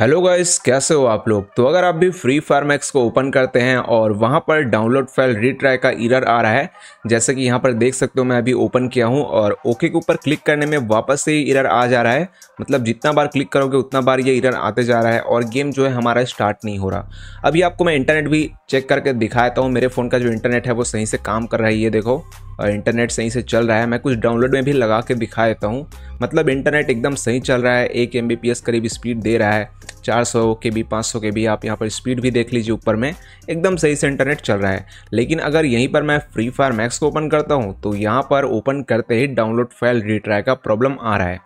hello guys कैसे हो आप लोग तो अगर आप भी फ्री मैक्स को ओपन करते हैं और वहां पर डाउनलोड फाइल रीट्राई का इरर आ रहा है जैसे कि यहां पर देख सकते हो मैं अभी ओपन किया हूं और ओके के ऊपर क्लिक करने में वापस से ही इरर आ जा रहा है मतलब जितना बार क्लिक करोगे उतना बार ये इरर आते जा रहा है और गेम जो है हमारा स्टार्ट नहीं हो रहा अभी आपको मैं इंटरनेट भी चेक करके दिखाता हूँ मेरे फ़ोन का जो इंटरनेट है वो सही से काम कर रहा है ये देखो और इंटरनेट सही से चल रहा है मैं कुछ डाउनलोड में भी लगा के दिखा देता हूँ मतलब इंटरनेट एकदम सही चल रहा है एक एम करीब स्पीड दे रहा है 400 के बी सौ के बी आप यहाँ पर स्पीड भी देख लीजिए ऊपर में एकदम सही से इंटरनेट चल रहा है लेकिन अगर यहीं पर मैं फ्री फायर मैक्स को ओपन करता हूँ तो यहाँ पर ओपन करते ही डाउनलोड फाइल रिट्राई का प्रॉब्लम आ रहा है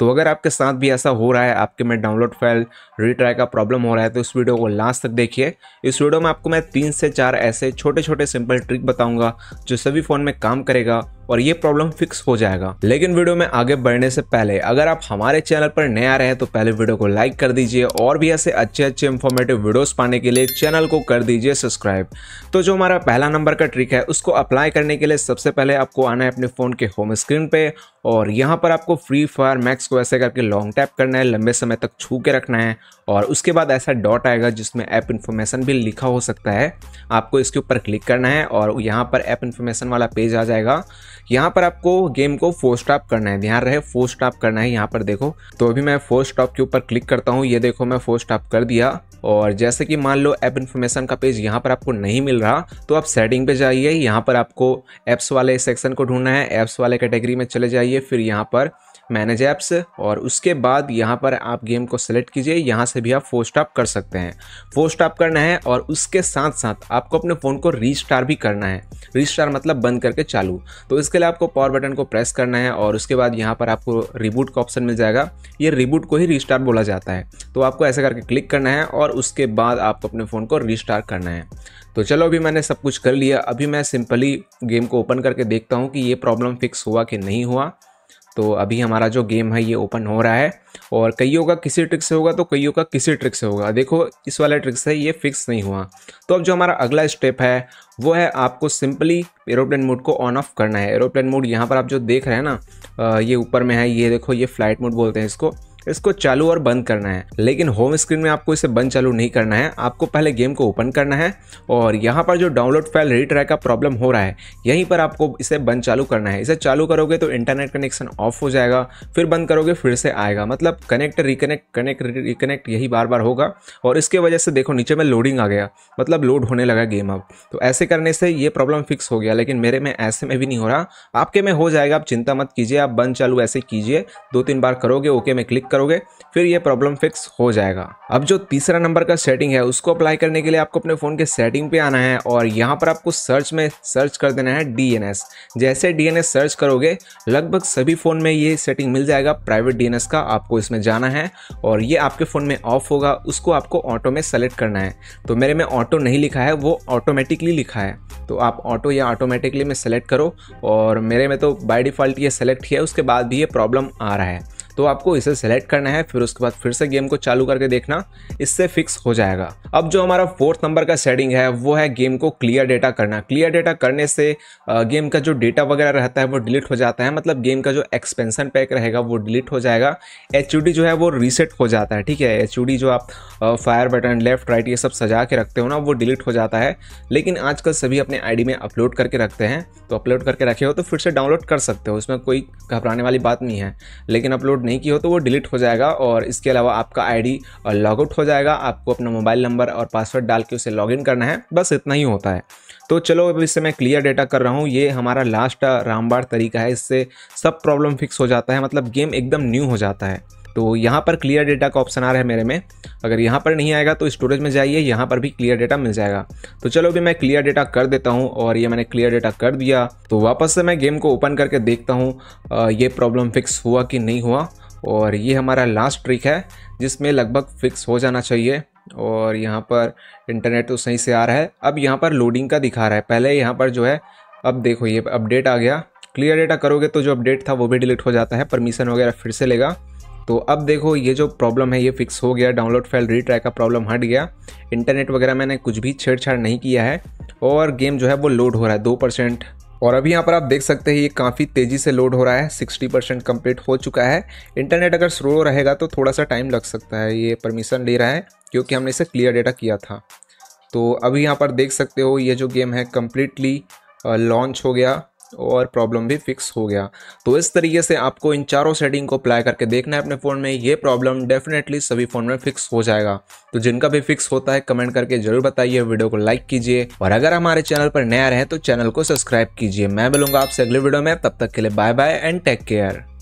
तो अगर आपके साथ भी ऐसा हो रहा है आपके में डाउनलोड फाइल रीट्राई का प्रॉब्लम हो रहा है तो इस वीडियो को लास्ट तक देखिए इस वीडियो में आपको मैं तीन से चार ऐसे छोटे छोटे सिंपल ट्रिक बताऊँगा जो सभी फ़ोन में काम करेगा और ये प्रॉब्लम फिक्स हो जाएगा लेकिन वीडियो में आगे बढ़ने से पहले अगर आप हमारे चैनल पर नया रहे हैं तो पहले वीडियो को लाइक कर दीजिए और भी ऐसे अच्छे अच्छे इन्फॉर्मेटिव वीडियोस पाने के लिए चैनल को कर दीजिए सब्सक्राइब तो जो हमारा पहला नंबर का ट्रिक है उसको अप्लाई करने के लिए सबसे पहले आपको आना है अपने फ़ोन के होम स्क्रीन पे और यहाँ पर आपको फ्री फायर मैक्स को ऐसे करके लॉन्ग टैप करना है लंबे समय तक छू के रखना है और उसके बाद ऐसा डॉट आएगा जिसमें ऐप इन्फॉर्मेशन भी लिखा हो सकता है आपको इसके ऊपर क्लिक करना है और यहाँ पर ऐप इन्फॉर्मेशन वाला पेज आ जाएगा यहाँ पर आपको गेम को फोर स्टॉप करना है ध्यान रहे फोर स्टॉप करना है यहाँ पर देखो तो अभी मैं फोर स्टॉप के ऊपर क्लिक करता हूँ ये देखो मैं फोर स्टॉप कर दिया और जैसे कि मान लो ऐप इन्फॉर्मेशन का पेज यहाँ पर आपको नहीं मिल रहा तो आप सेटिंग पे जाइए यहाँ पर आपको ऐप्स वाले सेक्शन को ढूंढना है ऐप्स वाले कैटेगरी में चले जाइए फिर यहाँ पर मैनेज ऐप्स और उसके बाद यहाँ पर आप गेम को सेलेक्ट कीजिए यहाँ से भी आप फोर स्टॉप कर सकते हैं फोर स्टॉप करना है और उसके साथ साथ आपको अपने फ़ोन को रीस्टार भी करना है रीस्टार मतलब बंद करके चालू तो इसके लिए आपको पावर बटन को प्रेस करना है और उसके बाद यहाँ पर आपको रिबूट का ऑप्शन मिल जाएगा ये रिबूट को ही रीस्टार बोला जाता है तो आपको ऐसा करके क्लिक करना है और उसके बाद आपको अपने फ़ोन को रीस्टार करना है तो चलो अभी मैंने सब कुछ कर लिया अभी मैं सिंपली गेम को ओपन करके देखता हूँ कि ये प्रॉब्लम फिक्स हुआ कि नहीं हुआ तो अभी हमारा जो गेम है ये ओपन हो रहा है और कईयों का किसी ट्रिक से होगा तो कईयों का किसी ट्रिक से होगा देखो इस वाला ट्रिक से ये फिक्स नहीं हुआ तो अब जो हमारा अगला स्टेप है वो है आपको सिंपली एरोप्लेन मोड को ऑन ऑफ करना है एरोप्लेन मोड यहाँ पर आप जो देख रहे हैं ना ये ऊपर में है ये देखो ये फ्लाइट मोड बोलते हैं इसको इसको चालू और बंद करना है लेकिन होम स्क्रीन में आपको इसे बंद चालू नहीं करना है आपको पहले गेम को ओपन करना है और यहाँ पर जो डाउनलोड फाइल रीट्राई का प्रॉब्लम हो रहा है यहीं पर आपको इसे बंद चालू करना है इसे चालू करोगे तो इंटरनेट कनेक्शन ऑफ हो जाएगा फिर बंद करोगे फिर से आएगा मतलब कनेक्ट रिकनेक्ट कनेक्ट रिकनेक्ट यही बार बार होगा और इसके वजह से देखो नीचे में लोडिंग आ गया मतलब लोड होने लगा गेम अब तो ऐसे करने से ये प्रॉब्लम फिक्स हो गया लेकिन मेरे में ऐसे में भी नहीं हो रहा आपके में हो जाएगा आप चिंता मत कीजिए आप बंद चालू ऐसे कीजिए दो तीन बार करोगे ओके में क्लिक करोगे फिर ये प्रॉब्लम फिक्स हो जाएगा अब जो तीसरा नंबर का सेटिंग है उसको अप्लाई करने के लिए आपको अपने फ़ोन के सेटिंग पे आना है और यहाँ पर आपको सर्च में सर्च कर देना है डी जैसे डी सर्च करोगे लगभग सभी फ़ोन में ये सेटिंग मिल जाएगा प्राइवेट डी का आपको इसमें जाना है और ये आपके फ़ोन में ऑफ होगा उसको आपको ऑटो में सेलेक्ट करना है तो मेरे में ऑटो नहीं लिखा है वो ऑटोमेटिकली लिखा है तो आप ऑटो या ऑटोमेटिकली में सेलेक्ट करो और मेरे में तो बाय डिफ़ॉल्ट ये सेलेक्ट किया उसके बाद भी ये प्रॉब्लम आ रहा है तो आपको इसे सेलेक्ट करना है फिर उसके बाद फिर से गेम को चालू करके देखना इससे फिक्स हो जाएगा अब जो हमारा फोर्थ नंबर का सेटिंग है वो है गेम को क्लियर डेटा करना क्लियर डेटा करने से गेम का जो डेटा वगैरह रहता है वो डिलीट हो जाता है मतलब गेम का जो एक्सपेंसन पैक रहेगा वो डिलीट हो जाएगा एच जो है वो रीसेट हो जाता है ठीक है एच जो आप फायर बटन लेफ्ट राइट ये सब सजा के रखते हो ना वो डिलीट हो जाता है लेकिन आजकल सभी अपने आईडी में अपलोड करके रखते हैं तो अपलोड करके रखे हो तो फिर से डाउनलोड कर सकते हो उसमें कोई घबराने वाली बात नहीं है लेकिन अपलोड अपलोड नहीं की हो तो वो डिलीट हो जाएगा और इसके अलावा आपका आईडी आउट हो जाएगा आपको अपना मोबाइल नंबर और पासवर्ड डाल के उसे इन करना है बस इतना ही होता है तो चलो अब इससे मैं क्लियर डेटा कर रहा हूँ ये हमारा लास्ट रामबाड़ तरीका है इससे सब प्रॉब्लम फिक्स हो जाता है मतलब गेम एकदम न्यू हो जाता है तो यहाँ पर क्लियर डेटा का ऑप्शन आ रहा है मेरे में अगर यहाँ पर नहीं आएगा तो स्टोरेज में जाइए यहाँ पर भी क्लियर डेटा मिल जाएगा तो चलो अभी मैं क्लियर डेटा कर देता हूँ और ये मैंने क्लियर डेटा कर दिया तो वापस से मैं गेम को ओपन करके देखता हूँ ये प्रॉब्लम फिक्स हुआ कि नहीं हुआ और ये हमारा लास्ट ट्रिक है जिसमें लगभग फिक्स हो जाना चाहिए और यहाँ पर इंटरनेट तो सही से आ रहा है अब यहाँ पर लोडिंग का दिखा रहा है पहले यहाँ पर जो है अब देखो ये अपडेट आ गया क्लियर डेटा करोगे तो जो अपडेट था वो भी डिलीट हो जाता है परमिशन वगैरह फिर से लेगा तो अब देखो ये जो प्रॉब्लम है ये फिक्स हो गया डाउनलोड फाइल रीट्राई का प्रॉब्लम हट गया इंटरनेट वगैरह मैंने कुछ भी छेड़छाड़ नहीं किया है और गेम जो है वो लोड हो रहा है दो परसेंट और अभी यहाँ पर आप देख सकते हैं ये काफ़ी तेज़ी से लोड हो रहा है 60 परसेंट कम्प्लीट हो चुका है इंटरनेट अगर स्लो रहेगा तो थोड़ा सा टाइम लग सकता है ये परमिशन ले रहा है क्योंकि हमने इसे क्लियर डेटा किया था तो अभी यहाँ पर देख सकते हो ये जो गेम है कम्प्लीटली लॉन्च हो गया और प्रॉब्लम भी फिक्स हो गया तो इस तरीके से आपको इन चारों सेटिंग को अप्लाई करके देखना है अपने फ़ोन में ये प्रॉब्लम डेफिनेटली सभी फ़ोन में फिक्स हो जाएगा तो जिनका भी फिक्स होता है कमेंट करके जरूर बताइए वीडियो को लाइक कीजिए और अगर हमारे चैनल पर नया रहे तो चैनल को सब्सक्राइब कीजिए मैं मिलूंगा आपसे अगले वीडियो में तब तक के लिए bye bye and take care